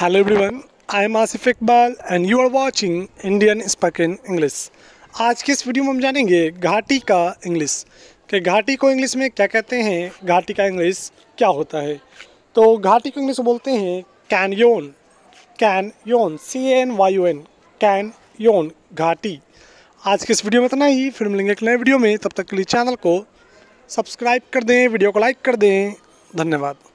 hello everyone I am Asif Iqbal and you are watching Indian spoken English आज के इस video में हम जानेंगे घाटी का इंग्लिश कि घाटी को इंग्लिश में क्या कहते हैं घाटी का इंग्लिश क्या होता है तो घाटी को इंग्लिश बोलते हैं canyon canyon C N Y U N canyon घाटी आज के इस वीडियो में इतना ही फिर मिलेंगे एक नए वीडियो में तब तक के लिए चैनल को सब्सक्राइब कर दें वीडियो को लाइक कर दें धन्यवाद